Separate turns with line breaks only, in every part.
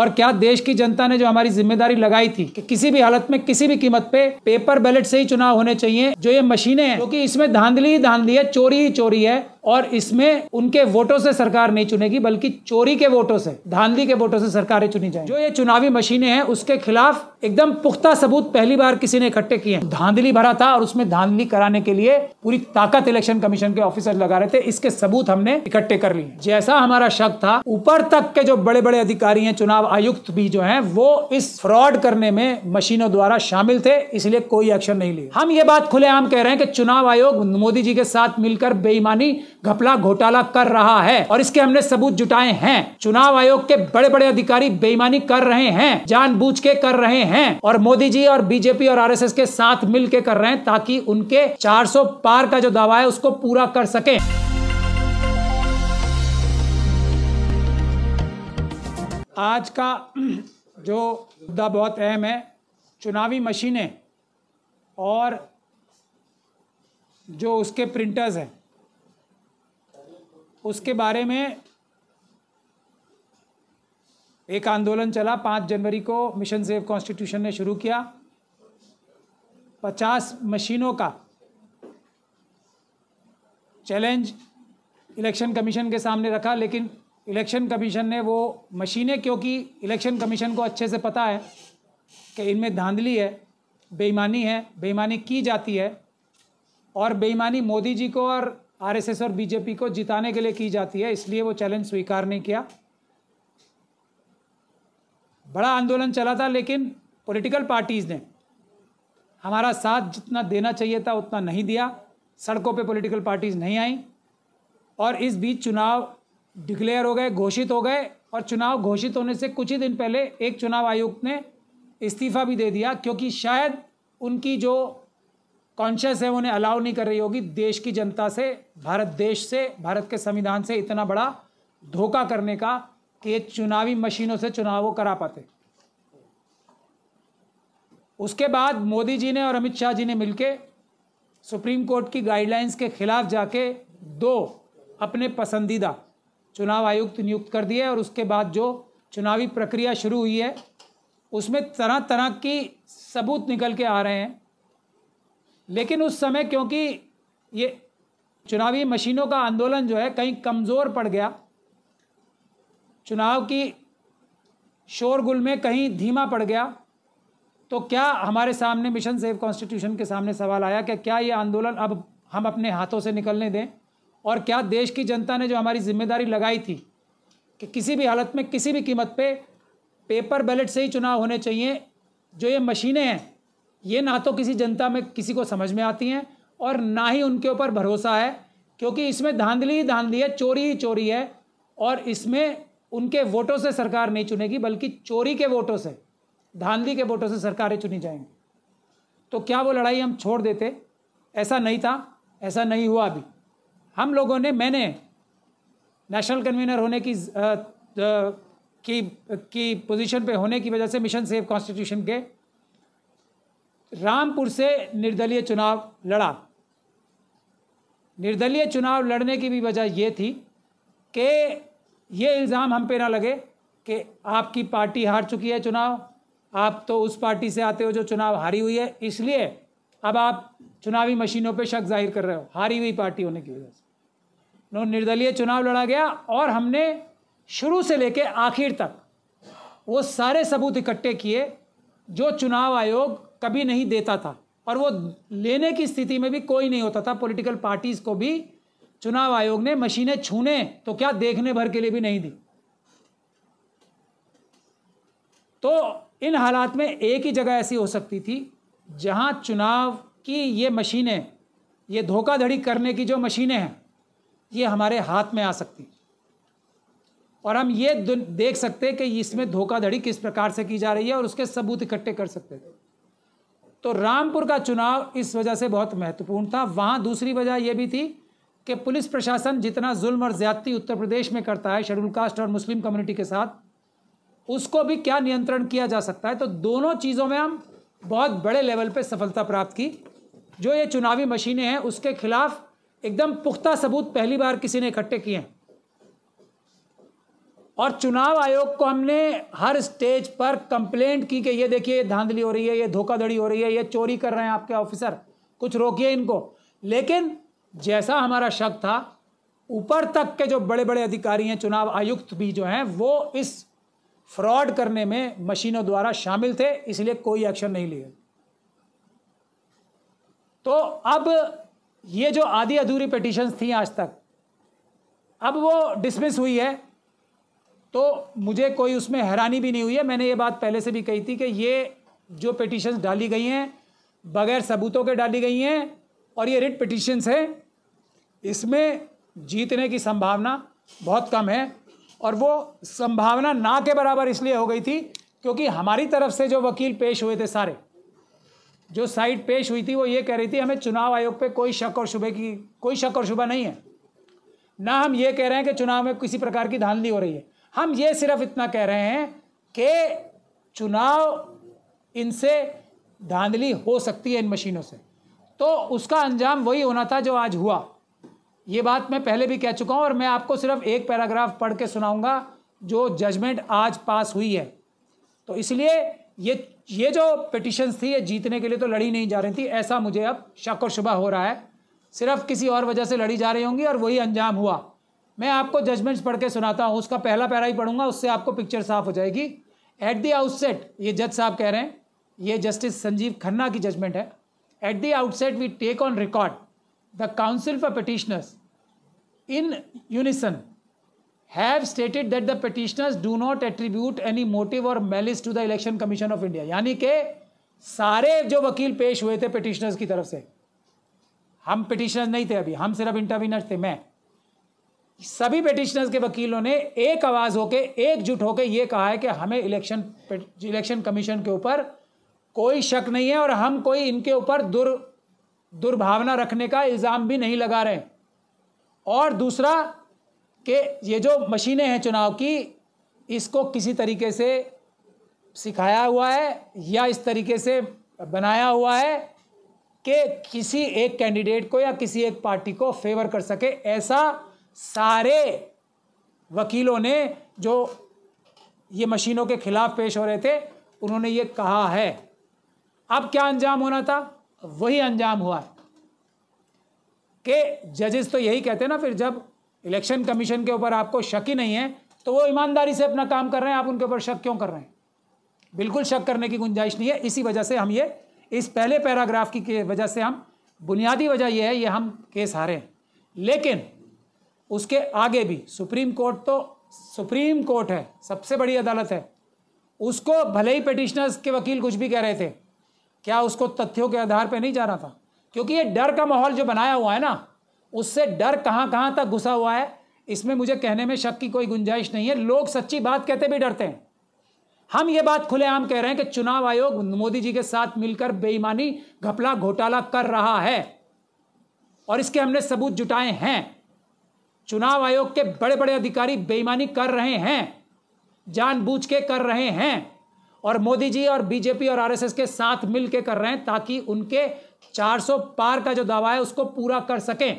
और क्या देश की जनता ने जो हमारी जिम्मेदारी लगाई थी कि किसी भी हालत में किसी भी कीमत पे पेपर बैलेट से ही चुनाव होने चाहिए जो ये मशीनें हैं क्योंकि तो इसमें धांधली ही धांधली है चोरी ही चोरी है और इसमें उनके वोटों से सरकार नहीं चुनेगी बल्कि चोरी के वोटों से धांधली के वोटों से सरकारें चुनी जाएंगी जो ये चुनावी मशीनें हैं उसके खिलाफ एकदम पुख्ता सबूत पहली बार किसी ने इकट्ठे किए धांधली भरा था और उसमें धांधली कराने के लिए पूरी ताकत इलेक्शन कमीशन के ऑफिसर लगा रहे थे इसके सबूत हमने इकट्ठे कर लिए जैसा हमारा शक था ऊपर तक के जो बड़े बड़े अधिकारी हैं चुनाव आयुक्त भी जो हैं वो इस फ्रॉड करने में मशीनों द्वारा शामिल थे इसलिए कोई एक्शन नहीं लिया हम ये बात खुलेआम कह रहे हैं कि चुनाव आयोग मोदी जी के साथ मिलकर बेईमानी घपला घोटाला कर रहा है और इसके हमने सबूत जुटाए हैं चुनाव आयोग के बड़े बड़े अधिकारी बेईमानी कर रहे हैं जानबूझ के कर रहे हैं और मोदी जी और बीजेपी और आरएसएस के साथ मिल के कर रहे हैं ताकि उनके 400 पार का जो दावा है उसको पूरा कर सके आज का जो मुद्दा बहुत अहम है चुनावी मशीनें और जो उसके प्रिंटर्स हैं उसके बारे में एक आंदोलन चला पाँच जनवरी को मिशन सेव कॉन्स्टिट्यूशन ने शुरू किया पचास मशीनों का चैलेंज इलेक्शन कमीशन के सामने रखा लेकिन इलेक्शन कमीशन ने वो मशीनें क्योंकि इलेक्शन कमीशन को अच्छे से पता है कि इनमें धांधली है बेईमानी है बेईमानी की जाती है और बेईमानी मोदी जी को और आरएसएस और बीजेपी को जिताने के लिए की जाती है इसलिए वो चैलेंज स्वीकार नहीं किया बड़ा आंदोलन चला था लेकिन पॉलिटिकल पार्टीज़ ने हमारा साथ जितना देना चाहिए था उतना नहीं दिया सड़कों पे पॉलिटिकल पार्टीज़ नहीं आई और इस बीच चुनाव डिक्लेयर हो गए घोषित हो गए और चुनाव घोषित होने से कुछ ही दिन पहले एक चुनाव आयुक्त ने इस्तीफ़ा भी दे दिया क्योंकि शायद उनकी जो कॉन्शियस है उन्हें अलाउ नहीं कर रही होगी देश की जनता से भारत देश से भारत के संविधान से इतना बड़ा धोखा करने का कि ये चुनावी मशीनों से चुनाव करा पाते उसके बाद मोदी जी ने और अमित शाह जी ने मिलकर सुप्रीम कोर्ट की गाइडलाइंस के खिलाफ जाके दो अपने पसंदीदा चुनाव आयुक्त नियुक्त कर दिए और उसके बाद जो चुनावी प्रक्रिया शुरू हुई है उसमें तरह तरह की सबूत निकल के आ रहे हैं लेकिन उस समय क्योंकि ये चुनावी मशीनों का आंदोलन जो है कहीं कमज़ोर पड़ गया चुनाव की शोरगुल में कहीं धीमा पड़ गया तो क्या हमारे सामने मिशन सेफ कॉन्स्टिट्यूशन के सामने सवाल आया कि क्या ये आंदोलन अब हम अपने हाथों से निकलने दें और क्या देश की जनता ने जो हमारी जिम्मेदारी लगाई थी कि किसी भी हालत में किसी भी कीमत पे पेपर बैलेट से ही चुनाव होने चाहिए जो ये मशीनें हैं ये ना तो किसी जनता में किसी को समझ में आती हैं और ना ही उनके ऊपर भरोसा है क्योंकि इसमें धांधली ही धांधली है चोरी ही चोरी है और इसमें उनके वोटों से सरकार नहीं चुनेगी बल्कि चोरी के वोटों से धांधली के वोटों से सरकारें चुनी जाएंगी तो क्या वो लड़ाई हम छोड़ देते ऐसा नहीं था ऐसा नहीं हुआ अभी हम लोगों ने मैंने नेशनल कन्वीनर होने की आ, आ, की की पोजीशन पे होने की वजह से मिशन सेव कॉन्स्टिट्यूशन के रामपुर से निर्दलीय चुनाव लड़ा निर्दलीय चुनाव लड़ने की भी वजह ये थी कि ये इल्ज़ाम हम पे ना लगे कि आपकी पार्टी हार चुकी है चुनाव आप तो उस पार्टी से आते हो जो चुनाव हारी हुई है इसलिए अब आप चुनावी मशीनों पे शक जाहिर कर रहे हो हारी हुई पार्टी होने की वजह से निर्दलीय चुनाव लड़ा गया और हमने शुरू से लेकर आखिर तक वो सारे सबूत इकट्ठे किए जो चुनाव आयोग कभी नहीं देता था और वो लेने की स्थिति में भी कोई नहीं होता था पॉलिटिकल पार्टीज को भी चुनाव आयोग ने मशीनें छूने तो क्या देखने भर के लिए भी नहीं दी तो इन हालात में एक ही जगह ऐसी हो सकती थी जहां चुनाव की ये मशीनें ये धोखाधड़ी करने की जो मशीनें हैं ये हमारे हाथ में आ सकती और हम ये देख सकते कि इसमें धोखाधड़ी किस प्रकार से की जा रही है और उसके सबूत इकट्ठे कर सकते थे तो रामपुर का चुनाव इस वजह से बहुत महत्वपूर्ण था वहाँ दूसरी वजह यह भी थी कि पुलिस प्रशासन जितना जुल्म और ज़्यादती उत्तर प्रदेश में करता है शेड्यूल कास्ट और मुस्लिम कम्युनिटी के साथ उसको भी क्या नियंत्रण किया जा सकता है तो दोनों चीज़ों में हम बहुत बड़े लेवल पर सफलता प्राप्त की जो ये चुनावी मशीनें हैं उसके खिलाफ एकदम पुख्ता सबूत पहली बार किसी ने इकट्ठे किए हैं और चुनाव आयोग को हमने हर स्टेज पर कंप्लेंट की कि ये देखिए धांधली हो रही है ये धोखाधड़ी हो रही है ये चोरी कर रहे हैं आपके ऑफिसर कुछ रोकिए इनको लेकिन जैसा हमारा शक था ऊपर तक के जो बड़े बड़े अधिकारी हैं चुनाव आयुक्त भी जो हैं वो इस फ्रॉड करने में मशीनों द्वारा शामिल थे इसलिए कोई एक्शन नहीं लिए तो अब ये जो आधी अधूरी पिटिशंस थी आज तक अब वो डिसमिस हुई है तो मुझे कोई उसमें हैरानी भी नहीं हुई है मैंने ये बात पहले से भी कही थी कि ये जो पिटिशन्स डाली गई हैं बगैर सबूतों के डाली गई हैं और ये रिट पिटिशन्स हैं इसमें जीतने की संभावना बहुत कम है और वो संभावना ना के बराबर इसलिए हो गई थी क्योंकि हमारी तरफ से जो वकील पेश हुए थे सारे जो साइड पेश हुई थी वो ये कह रही थी हमें चुनाव आयोग पे कोई शक और शुभे की कोई शक और शुभ नहीं है ना हम ये कह रहे हैं कि चुनाव में किसी प्रकार की धांधली हो रही है हम ये सिर्फ इतना कह रहे हैं कि चुनाव इनसे धांधली हो सकती है इन मशीनों से तो उसका अंजाम वही होना था जो आज हुआ ये बात मैं पहले भी कह चुका हूँ और मैं आपको सिर्फ एक पैराग्राफ पढ़ के सुनाऊँगा जो जजमेंट आज पास हुई है तो इसलिए ये ये जो पिटिशन्स थी ये जीतने के लिए तो लड़ी नहीं जा रही थी ऐसा मुझे अब शक और शुबा हो रहा है सिर्फ किसी और वजह से लड़ी जा रही होंगी और वही अंजाम हुआ मैं आपको जजमेंट्स पढ़ के सुनाता हूँ उसका पहला पैरा ही पढ़ूंगा उससे आपको पिक्चर साफ हो जाएगी एट दी आउटसेट ये जज साहब कह रहे हैं ये जस्टिस संजीव खन्ना की जजमेंट है at the outset we take on record the counsel for petitioners in unison have stated that the petitioners do not attribute any motive or malice to the Election Commission of India यानी कि सारे जो वकील पेश हुए थे petitioners की तरफ से हम पिटिशनर्स नहीं थे अभी हम सिर्फ इंटरव्यूनर थे मैं सभी पिटिशनर्स के वकीलों ने एक आवाज़ होकर एकजुट होकर ये कहा है कि हमें इलेक्शन इलेक्शन कमीशन के ऊपर कोई शक नहीं है और हम कोई इनके ऊपर दुर दुर्भावना रखने का इल्ज़ाम भी नहीं लगा रहे और दूसरा कि ये जो मशीनें हैं चुनाव की इसको किसी तरीके से सिखाया हुआ है या इस तरीके से बनाया हुआ है कि किसी एक कैंडिडेट को या किसी एक पार्टी को फेवर कर सके ऐसा सारे वकीलों ने जो ये मशीनों के खिलाफ पेश हो रहे थे उन्होंने ये कहा है अब क्या अंजाम होना था वही अंजाम हुआ कि जजेस तो यही कहते हैं ना फिर जब इलेक्शन कमीशन के ऊपर आपको शक ही नहीं है तो वो ईमानदारी से अपना काम कर रहे हैं आप उनके ऊपर शक क्यों कर रहे हैं बिल्कुल शक करने की गुंजाइश नहीं है इसी वजह से हम ये इस पहले पैराग्राफ की वजह से हम बुनियादी वजह यह है ये हम केस हारे हैं लेकिन उसके आगे भी सुप्रीम कोर्ट तो सुप्रीम कोर्ट है सबसे बड़ी अदालत है उसको भले ही पटिशनर्स के वकील कुछ भी कह रहे थे क्या उसको तथ्यों के आधार पर नहीं जा रहा था क्योंकि ये डर का माहौल जो बनाया हुआ है ना उससे डर कहाँ कहाँ तक घुसा हुआ है इसमें मुझे कहने में शक की कोई गुंजाइश नहीं है लोग सच्ची बात कहते भी डरते हैं हम ये बात खुलेआम कह रहे हैं कि चुनाव आयोग मोदी जी के साथ मिलकर बेईमानी घपला घोटाला कर रहा है और इसके हमने सबूत जुटाए हैं चुनाव आयोग के बड़े बड़े अधिकारी बेईमानी कर रहे हैं जानबूझ के कर रहे हैं और मोदी जी और बीजेपी और आरएसएस के साथ मिल के कर रहे हैं ताकि उनके 400 पार का जो दावा है उसको पूरा कर सकें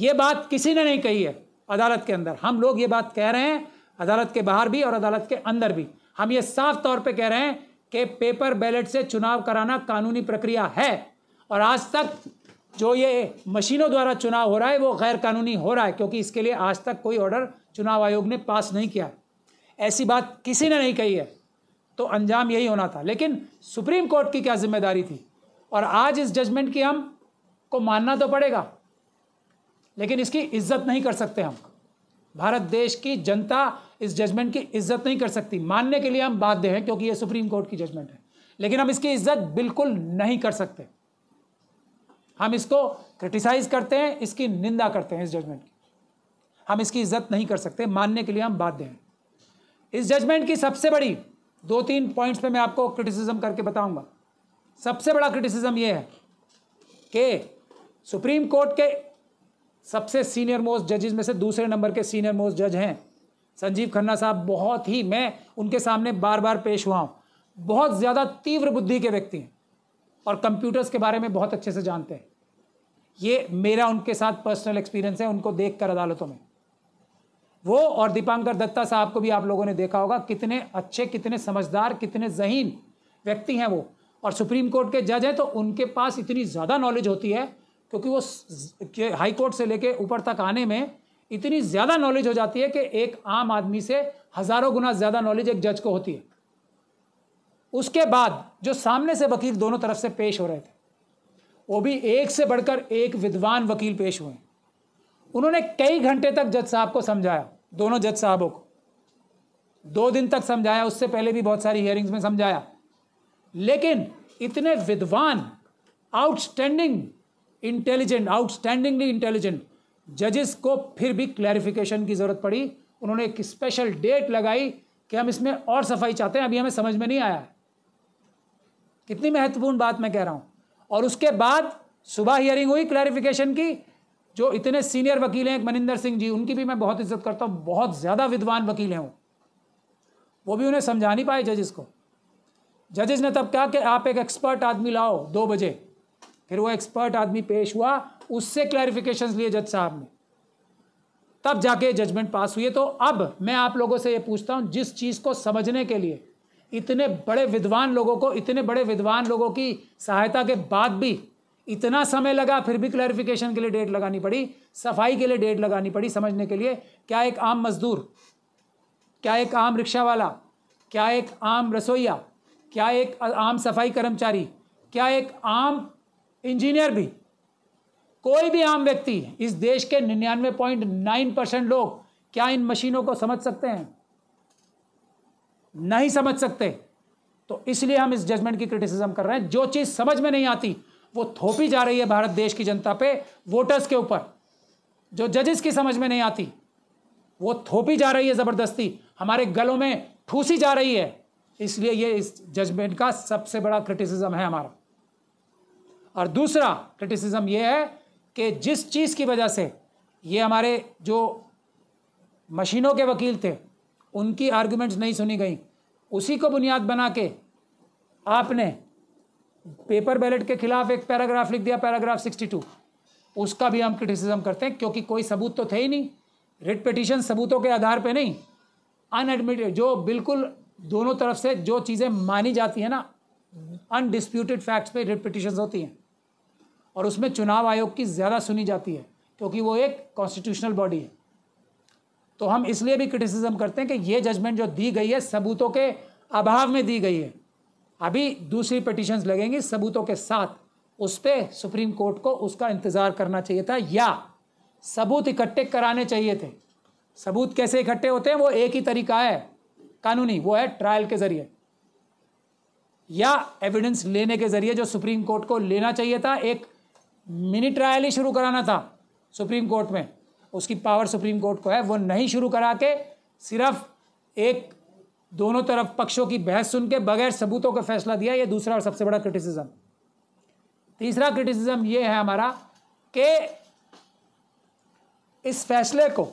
ये बात किसी ने नहीं कही है अदालत के अंदर हम लोग ये बात कह रहे हैं अदालत के बाहर भी और अदालत के अंदर भी हम ये साफ तौर पे कह रहे हैं कि पेपर बैलेट से चुनाव कराना कानूनी प्रक्रिया है और आज तक जो ये मशीनों द्वारा चुनाव हो रहा है वो गैर कानूनी हो रहा है क्योंकि इसके लिए आज तक कोई ऑर्डर चुनाव आयोग ने पास नहीं किया ऐसी बात किसी ने नहीं कही है तो अंजाम यही होना था लेकिन सुप्रीम कोर्ट की क्या जिम्मेदारी थी और आज इस जजमेंट की हम को मानना तो पड़ेगा लेकिन इसकी इज्जत नहीं कर सकते हम भारत देश की जनता इस जजमेंट की इज्जत नहीं कर सकती मानने के लिए हम बाध्य हैं क्योंकि ये सुप्रीम कोर्ट की जजमेंट है लेकिन हम इसकी इज्जत बिल्कुल नहीं कर सकते हम इसको क्रिटिसाइज करते हैं इसकी निंदा करते हैं इस जजमेंट की हम इसकी इज्जत नहीं कर सकते मानने के लिए हम बाध्य हैं इस जजमेंट की सबसे बड़ी दो तीन पॉइंट्स पे मैं आपको क्रिटिसिज्म करके बताऊंगा सबसे बड़ा क्रिटिसिज्म ये है कि सुप्रीम कोर्ट के सबसे सीनियर मोस्ट जजेज में से दूसरे नंबर के सीनियर मोस्ट जज हैं संजीव खन्ना साहब बहुत ही मैं उनके सामने बार बार पेश हुआ हूँ बहुत ज़्यादा तीव्र बुद्धि के व्यक्ति हैं और कंप्यूटर्स के बारे में बहुत अच्छे से जानते हैं ये मेरा उनके साथ पर्सनल एक्सपीरियंस है उनको देख कर अदालतों में वो और दीपांकर दत्ता साहब को भी आप लोगों ने देखा होगा कितने अच्छे कितने समझदार कितने जहीन व्यक्ति हैं वो और सुप्रीम कोर्ट के जज हैं तो उनके पास इतनी ज़्यादा नॉलेज होती है क्योंकि वो हाई कोर्ट से लेके ऊपर तक आने में इतनी ज़्यादा नॉलेज हो जाती है कि एक आम आदमी से हज़ारों गुना ज़्यादा नॉलेज एक जज को होती है उसके बाद जो सामने से वकील दोनों तरफ से पेश हो रहे थे वो भी एक से बढ़कर एक विद्वान वकील पेश हुए उन्होंने कई घंटे तक जज साहब को समझाया दोनों जज साहबों को दो दिन तक समझाया उससे पहले भी बहुत सारी हियरिंग्स में समझाया लेकिन इतने विद्वान आउटस्टैंडिंग इंटेलिजेंट आउटस्टैंडिंगली इंटेलिजेंट जजेस को फिर भी क्लैरिफिकेशन की ज़रूरत पड़ी उन्होंने एक स्पेशल डेट लगाई कि हम इसमें और सफाई चाहते हैं अभी हमें समझ में नहीं आया है कितनी महत्वपूर्ण बात मैं कह रहा हूँ और उसके बाद सुबह हियरिंग हुई क्लैरिफिकेशन की जो इतने सीनियर वकील हैं मनिंदर सिंह जी उनकी भी मैं बहुत इज्जत करता हूँ बहुत ज़्यादा विद्वान वकील हैं वो वो भी उन्हें समझा नहीं पाए जजेस को जजेस ने तब कहा कि आप एक एक्सपर्ट आदमी लाओ दो बजे फिर वो एक्सपर्ट आदमी पेश हुआ उससे क्लैरिफिकेशन लिए जज साहब ने तब जाके जजमेंट पास हुई तो अब मैं आप लोगों से ये पूछता हूँ जिस चीज़ को समझने के लिए इतने बड़े विद्वान लोगों को इतने बड़े विद्वान लोगों की सहायता के बाद भी इतना समय लगा फिर भी क्लैरिफिकेशन के लिए डेट लगानी पड़ी सफाई के लिए डेट लगानी पड़ी समझने के लिए क्या एक आम मजदूर क्या एक आम रिक्शा वाला क्या एक आम रसोईया क्या एक आम सफाई कर्मचारी क्या एक आम इंजीनियर भी कोई भी आम व्यक्ति इस देश के निन्यानवे पॉइंट नाइन परसेंट लोग क्या इन मशीनों को समझ सकते हैं नहीं समझ सकते तो इसलिए हम इस जजमेंट की क्रिटिसिज्म कर रहे हैं जो चीज़ समझ में नहीं आती वो थोपी जा रही है भारत देश की जनता पे वोटर्स के ऊपर जो जजेस की समझ में नहीं आती वो थोपी जा रही है ज़बरदस्ती हमारे गलों में ठूसी जा रही है इसलिए ये इस जजमेंट का सबसे बड़ा क्रिटिसिज्म है हमारा और दूसरा क्रिटिसिज्म ये है कि जिस चीज़ की वजह से ये हमारे जो मशीनों के वकील थे उनकी आर्ग्यूमेंट्स नहीं सुनी गई उसी को बुनियाद बना के आपने पेपर बैलेट के खिलाफ एक पैराग्राफ लिख दिया पैराग्राफ सिक्सटी टू उसका भी हम क्रिटिसिज्म करते हैं क्योंकि कोई सबूत तो थे ही नहीं रिट पिटिशन सबूतों के आधार पे नहीं अनएडमिटेड जो बिल्कुल दोनों तरफ से जो चीज़ें मानी जाती हैं ना अनडिस्प्यूटेड फैक्ट्स पे रिट पिटिशन होती हैं और उसमें चुनाव आयोग की ज़्यादा सुनी जाती है क्योंकि वो एक कॉन्स्टिट्यूशनल बॉडी है तो हम इसलिए भी क्रिटिसिज्म करते हैं कि ये जजमेंट जो दी गई है सबूतों के अभाव में दी गई है अभी दूसरी पटिशन्स लगेंगी सबूतों के साथ उस पर सुप्रीम कोर्ट को उसका इंतज़ार करना चाहिए था या सबूत इकट्ठे कराने चाहिए थे सबूत कैसे इकट्ठे होते हैं वो एक ही तरीका है कानूनी वो है ट्रायल के ज़रिए या एविडेंस लेने के ज़रिए जो सुप्रीम कोर्ट को लेना चाहिए था एक मिनी ट्रायल ही शुरू कराना था सुप्रीम कोर्ट में उसकी पावर सुप्रीम कोर्ट को है वो नहीं शुरू करा के सिर्फ एक दोनों तरफ पक्षों की बहस सुन के बगैर सबूतों का फैसला दिया ये दूसरा और सबसे बड़ा क्रिटिसिज्म तीसरा क्रिटिसिज्म ये है हमारा कि इस फैसले को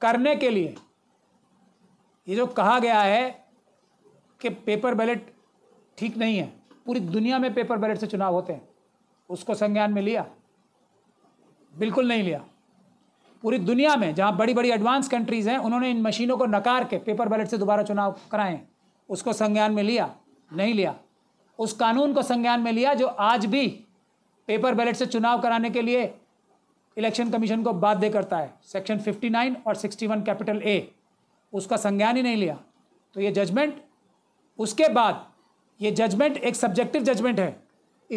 करने के लिए ये जो कहा गया है कि पेपर बैलेट ठीक नहीं है पूरी दुनिया में पेपर बैलेट से चुनाव होते हैं उसको संज्ञान में लिया बिल्कुल नहीं लिया पूरी दुनिया में जहाँ बड़ी बड़ी एडवांस कंट्रीज़ हैं उन्होंने इन मशीनों को नकार के पेपर बैलेट से दोबारा चुनाव कराएं उसको संज्ञान में लिया नहीं लिया उस कानून को संज्ञान में लिया जो आज भी पेपर बैलेट से चुनाव कराने के लिए इलेक्शन कमीशन को बाध्य करता है सेक्शन 59 और 61 कैपिटल ए उसका संज्ञान ही नहीं लिया तो ये जजमेंट उसके बाद ये जजमेंट एक सब्जेक्टिव जजमेंट है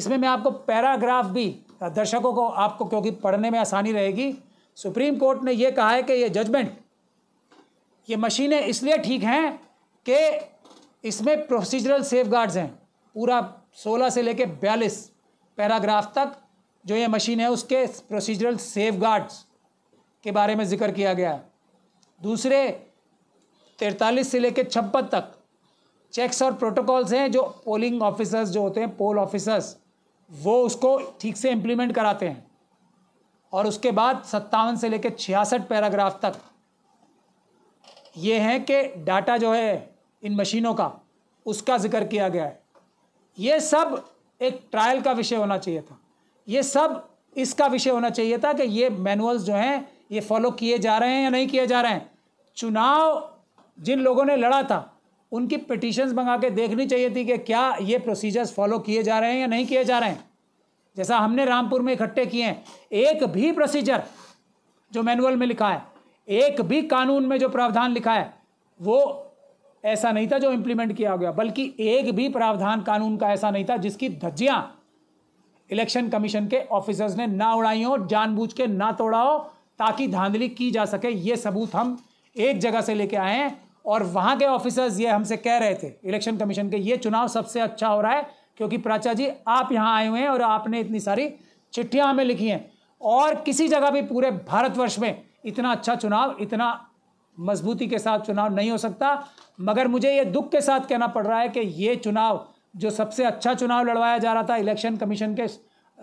इसमें मैं आपको पैराग्राफ भी दर्शकों को आपको क्योंकि पढ़ने में आसानी रहेगी सुप्रीम कोर्ट ने यह कहा है कि ये जजमेंट ये मशीनें इसलिए ठीक हैं कि इसमें प्रोसीजरल सेफ हैं पूरा 16 से लेकर बयालीस पैराग्राफ तक जो ये मशीन है उसके प्रोसीजरल सेफ के बारे में जिक्र किया गया दूसरे तैतालीस से लेकर छप्पन तक चेक्स और प्रोटोकॉल्स हैं जो पोलिंग ऑफिसर्स जो होते हैं पोल ऑफिसर्स वो उसको ठीक से इम्प्लीमेंट कराते हैं और उसके बाद सत्तावन से लेकर छियासठ पैराग्राफ तक ये हैं कि डाटा जो है इन मशीनों का उसका जिक्र किया गया है ये सब एक ट्रायल का विषय होना चाहिए था ये सब इसका विषय होना चाहिए था कि ये मैनुअल्स जो हैं ये फॉलो किए जा रहे हैं या नहीं किए जा रहे हैं चुनाव जिन लोगों ने लड़ा था उनकी पिटिशन्स मंगा के देखनी चाहिए थी कि क्या ये प्रोसीजर्स फॉलो किए जा रहे हैं या नहीं किए जा रहे हैं जैसा हमने रामपुर में इकट्ठे किए हैं एक भी प्रोसीजर जो मैनुअल में लिखा है एक भी कानून में जो प्रावधान लिखा है वो ऐसा नहीं था जो इम्प्लीमेंट किया गया बल्कि एक भी प्रावधान कानून का ऐसा नहीं था जिसकी धज्जियाँ इलेक्शन कमीशन के ऑफिसर्स ने ना उड़ाई हो जानबूझ के ना तोड़ा हो ताकि धांधली की जा सके ये सबूत हम एक जगह से लेके आए हैं और वहाँ के ऑफिसर्स ये हमसे कह रहे थे इलेक्शन कमीशन के ये चुनाव सबसे अच्छा हो रहा है क्योंकि प्राचा जी आप यहाँ आए हुए हैं और आपने इतनी सारी चिट्ठियाँ हमें लिखी हैं और किसी जगह भी पूरे भारतवर्ष में इतना अच्छा चुनाव इतना मजबूती के साथ चुनाव नहीं हो सकता मगर मुझे ये दुख के साथ कहना पड़ रहा है कि ये चुनाव जो सबसे अच्छा चुनाव लड़वाया जा रहा था इलेक्शन कमीशन के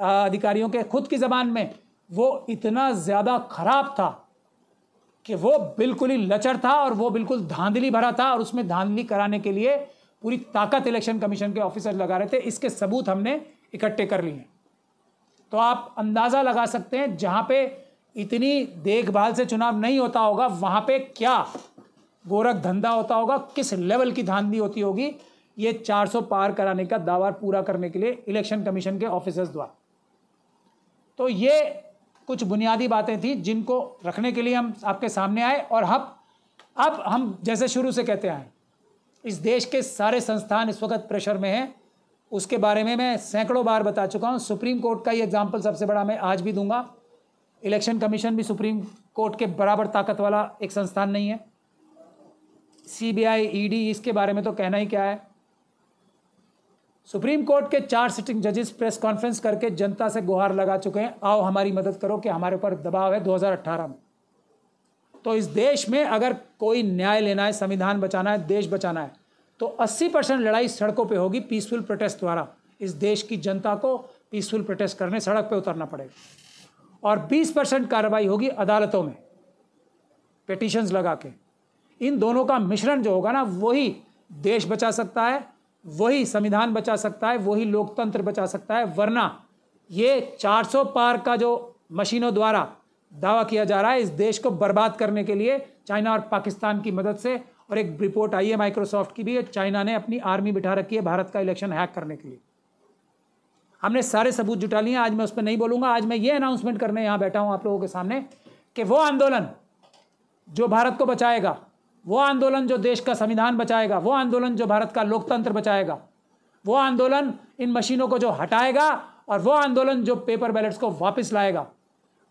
अधिकारियों के खुद की जबान में वो इतना ज़्यादा खराब था कि वो बिल्कुल ही लचर था और वो बिल्कुल धांधली भरा था और उसमें धांधली कराने के लिए पूरी ताकत इलेक्शन कमीशन के ऑफिसर लगा रहे थे इसके सबूत हमने इकट्ठे कर लिए हैं तो आप अंदाज़ा लगा सकते हैं जहाँ पे इतनी देखभाल से चुनाव नहीं होता होगा वहाँ पे क्या गोरख धंधा होता होगा किस लेवल की धांधली होती होगी ये 400 पार कराने का दावा पूरा करने के लिए इलेक्शन कमीशन के ऑफिसर्स द्वारा तो ये कुछ बुनियादी बातें थी जिनको रखने के लिए हम आपके सामने आए और हम अब हम जैसे शुरू से कहते आए इस देश के सारे संस्थान इस वक्त प्रेशर में हैं उसके बारे में मैं सैकड़ों बार बता चुका हूँ सुप्रीम कोर्ट का ये एग्ज़ाम्पल सबसे बड़ा मैं आज भी दूंगा इलेक्शन कमीशन भी सुप्रीम कोर्ट के बराबर ताकत वाला एक संस्थान नहीं है सीबीआई ईडी इसके बारे में तो कहना ही क्या है सुप्रीम कोर्ट के चार सिटिंग जजेस प्रेस कॉन्फ्रेंस करके जनता से गुहार लगा चुके हैं आओ हमारी मदद करो कि हमारे ऊपर दबाव है 2018 में तो इस देश में अगर कोई न्याय लेना है संविधान बचाना है देश बचाना है तो 80 परसेंट लड़ाई सड़कों पे होगी पीसफुल प्रोटेस्ट द्वारा इस देश की जनता को पीसफुल प्रोटेस्ट करने सड़क पे उतरना पड़ेगा और 20 परसेंट कार्रवाई होगी अदालतों में पिटिशन्स लगा के इन दोनों का मिश्रण जो होगा ना वही देश बचा सकता है वही संविधान बचा सकता है वही लोकतंत्र बचा सकता है वरना ये 400 पार का जो मशीनों द्वारा दावा किया जा रहा है इस देश को बर्बाद करने के लिए चाइना और पाकिस्तान की मदद से और एक रिपोर्ट आई है माइक्रोसॉफ्ट की भी चाइना ने अपनी आर्मी बिठा रखी है भारत का इलेक्शन हैक करने के लिए हमने सारे सबूत जुटा लिए आज मैं उस पर नहीं बोलूंगा आज मैं ये अनाउंसमेंट करने यहाँ बैठा हूँ आप लोगों के सामने कि वो आंदोलन जो भारत को बचाएगा वो आंदोलन जो देश का संविधान बचाएगा वो आंदोलन जो भारत का लोकतंत्र बचाएगा वो आंदोलन इन मशीनों को जो हटाएगा और वो आंदोलन जो पेपर बैलेट्स को वापस लाएगा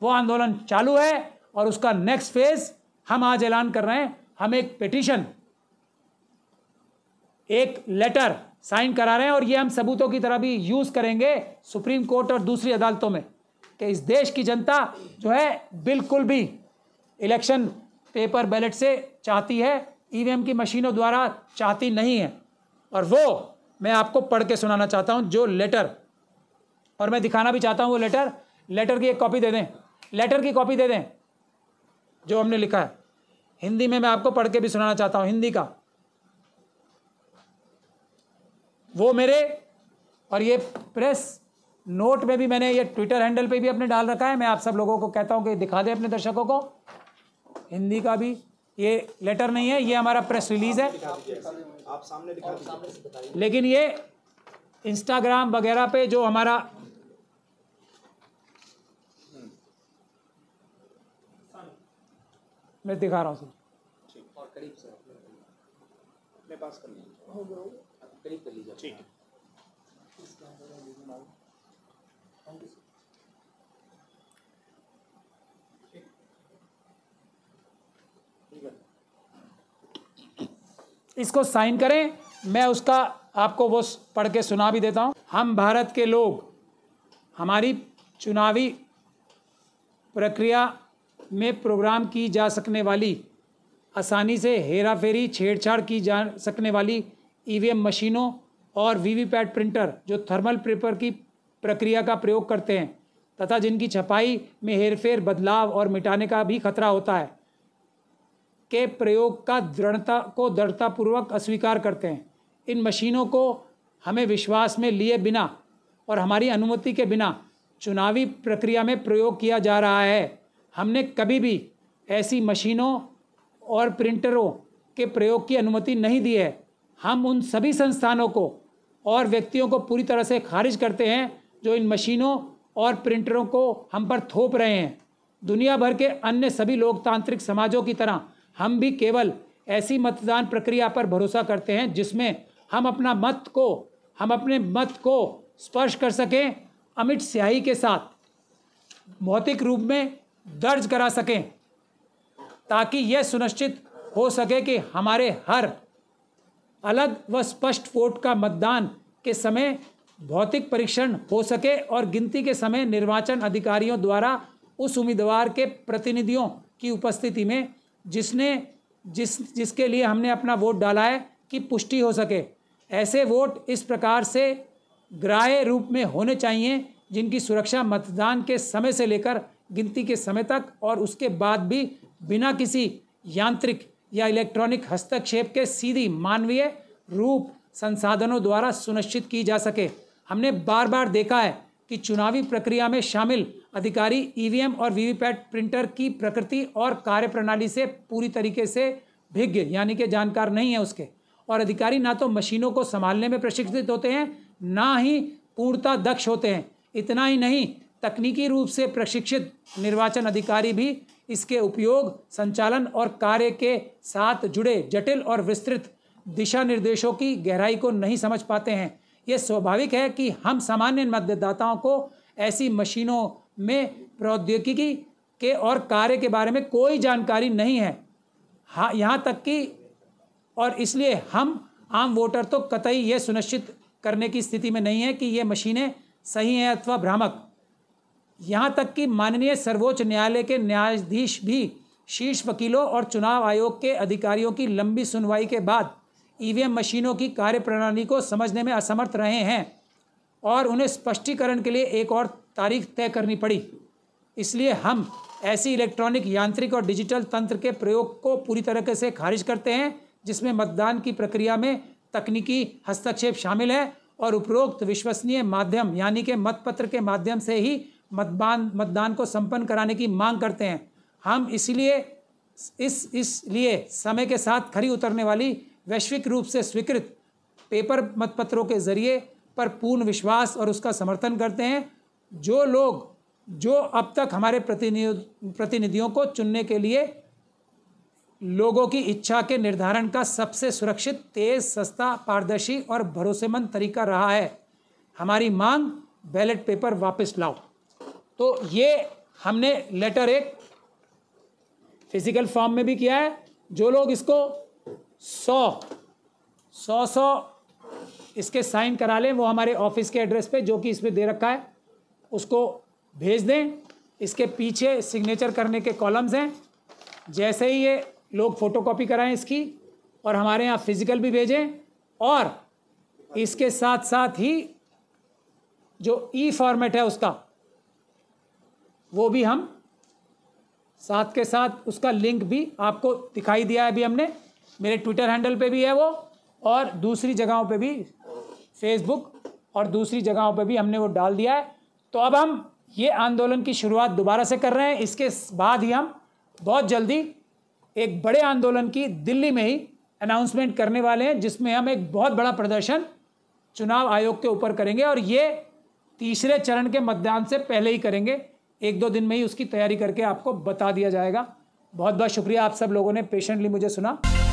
वो आंदोलन चालू है और उसका नेक्स्ट फेज हम आज ऐलान कर रहे हैं हम एक पिटिशन एक लेटर साइन करा रहे हैं और ये हम सबूतों की तरह भी यूज़ करेंगे सुप्रीम कोर्ट और दूसरी अदालतों में कि इस देश की जनता जो है बिल्कुल भी इलेक्शन पेपर बैलेट से चाहती है ईवीएम e की मशीनों द्वारा चाहती नहीं है और वो मैं आपको पढ़ के सुनाना चाहता हूँ जो लेटर और मैं दिखाना भी चाहता हूँ वो लेटर लेटर की एक कॉपी दे दें लेटर की कॉपी दे दें जो हमने लिखा है हिंदी में मैं आपको पढ़ के भी सुनाना चाहता हूँ हिंदी का वो मेरे और ये प्रेस नोट में भी मैंने ये ट्विटर हैंडल पे भी अपने डाल रखा है मैं आप सब लोगों को कहता हूँ कि दिखा दें अपने दर्शकों को हिंदी का भी ये लेटर नहीं है ये हमारा प्रेस रिलीज है आप सामने दिखा लेकिन ये इंस्टाग्राम वगैरह पे जो हमारा मैं दिखा रहा हूँ सर करीब कर लीजिए इसको साइन करें मैं उसका आपको वो पढ़ के सुना भी देता हूँ हम भारत के लोग हमारी चुनावी प्रक्रिया में प्रोग्राम की जा सकने वाली आसानी से हेरा फेरी छेड़छाड़ की जा सकने वाली ईवीएम e मशीनों और वीवीपैट प्रिंटर जो थर्मल पेपर की प्रक्रिया का प्रयोग करते हैं तथा जिनकी छपाई में हेरफेर बदलाव और मिटाने का भी खतरा होता है के प्रयोग का दृढ़ता को दृढ़तापूर्वक अस्वीकार करते हैं इन मशीनों को हमें विश्वास में लिए बिना और हमारी अनुमति के बिना चुनावी प्रक्रिया में प्रयोग किया जा रहा है हमने कभी भी ऐसी मशीनों और प्रिंटरों के प्रयोग की अनुमति नहीं दी है हम उन सभी संस्थानों को और व्यक्तियों को पूरी तरह से खारिज करते हैं जो इन मशीनों और प्रिंटरों को हम पर थोप रहे हैं दुनिया भर के अन्य सभी लोकतांत्रिक समाजों की तरह हम भी केवल ऐसी मतदान प्रक्रिया पर भरोसा करते हैं जिसमें हम अपना मत को हम अपने मत को स्पर्श कर सकें अमित स्याही के साथ भौतिक रूप में दर्ज करा सकें ताकि यह सुनिश्चित हो सके कि हमारे हर अलग व स्पष्ट वोट का मतदान के समय भौतिक परीक्षण हो सके और गिनती के समय निर्वाचन अधिकारियों द्वारा उस उम्मीदवार के प्रतिनिधियों की उपस्थिति में जिसने जिस जिसके लिए हमने अपना वोट डाला है कि पुष्टि हो सके ऐसे वोट इस प्रकार से ग्राह्य रूप में होने चाहिए जिनकी सुरक्षा मतदान के समय से लेकर गिनती के समय तक और उसके बाद भी बिना किसी यांत्रिक या इलेक्ट्रॉनिक हस्तक्षेप के सीधी मानवीय रूप संसाधनों द्वारा सुनिश्चित की जा सके हमने बार बार देखा है कि चुनावी प्रक्रिया में शामिल अधिकारी ईवीएम e और वीवीपैट प्रिंटर की प्रकृति और कार्यप्रणाली से पूरी तरीके से भिज्ञ यानी कि जानकार नहीं है उसके और अधिकारी ना तो मशीनों को संभालने में प्रशिक्षित होते हैं ना ही पूर्णता दक्ष होते हैं इतना ही नहीं तकनीकी रूप से प्रशिक्षित निर्वाचन अधिकारी भी इसके उपयोग संचालन और कार्य के साथ जुड़े जटिल और विस्तृत दिशा निर्देशों की गहराई को नहीं समझ पाते हैं ये स्वाभाविक है कि हम सामान्य मतदाताओं को ऐसी मशीनों में प्रौद्योगिकी के और कार्य के बारे में कोई जानकारी नहीं है हाँ यहाँ तक कि और इसलिए हम आम वोटर तो कतई ये सुनिश्चित करने की स्थिति में नहीं है कि ये मशीनें सही हैं अथवा भ्रामक यहाँ तक कि माननीय सर्वोच्च न्यायालय के न्यायाधीश भी शीर्ष वकीलों और चुनाव आयोग के अधिकारियों की लंबी सुनवाई के बाद ईवीएम मशीनों की कार्यप्रणाली को समझने में असमर्थ रहे हैं और उन्हें स्पष्टीकरण के लिए एक और तारीख तय करनी पड़ी इसलिए हम ऐसी इलेक्ट्रॉनिक यांत्रिक और डिजिटल तंत्र के प्रयोग को पूरी तरीके से खारिज करते हैं जिसमें मतदान की प्रक्रिया में तकनीकी हस्तक्षेप शामिल है और उपरोक्त विश्वसनीय माध्यम यानी कि मतपत्र के माध्यम से ही मतदान मतदान को संपन्न कराने की मांग करते हैं हम इसलिए इस इसलिए समय के साथ खरी उतरने वाली वैश्विक रूप से स्वीकृत पेपर मतपत्रों के जरिए पर पूर्ण विश्वास और उसका समर्थन करते हैं जो लोग जो अब तक हमारे प्रतिनिधि प्रतिनिधियों को चुनने के लिए लोगों की इच्छा के निर्धारण का सबसे सुरक्षित तेज सस्ता पारदर्शी और भरोसेमंद तरीका रहा है हमारी मांग बैलेट पेपर वापस लाओ तो ये हमने लेटर एक फिजिकल फॉर्म में भी किया है जो लोग इसको सौ सौ सौ इसके साइन करा लें वो हमारे ऑफिस के एड्रेस पे जो कि इसमें दे रखा है उसको भेज दें इसके पीछे सिग्नेचर करने के कॉलम्स हैं जैसे ही ये लोग फ़ोटोकॉपी कराएं इसकी और हमारे यहाँ फिज़िकल भी भेजें और इसके साथ साथ ही जो ई फॉर्मेट है उसका वो भी हम साथ के साथ उसका लिंक भी आपको दिखाई दिया है अभी हमने मेरे ट्विटर हैंडल पे भी है वो और दूसरी जगहों पे भी फेसबुक और दूसरी जगहों पे भी हमने वो डाल दिया है तो अब हम ये आंदोलन की शुरुआत दोबारा से कर रहे हैं इसके बाद ही हम बहुत जल्दी एक बड़े आंदोलन की दिल्ली में ही अनाउंसमेंट करने वाले हैं जिसमें हम एक बहुत बड़ा प्रदर्शन चुनाव आयोग के ऊपर करेंगे और ये तीसरे चरण के मतदान से पहले ही करेंगे एक दो दिन में ही उसकी तैयारी करके आपको बता दिया जाएगा बहुत बहुत शुक्रिया आप सब लोगों ने पेशेंटली मुझे सुना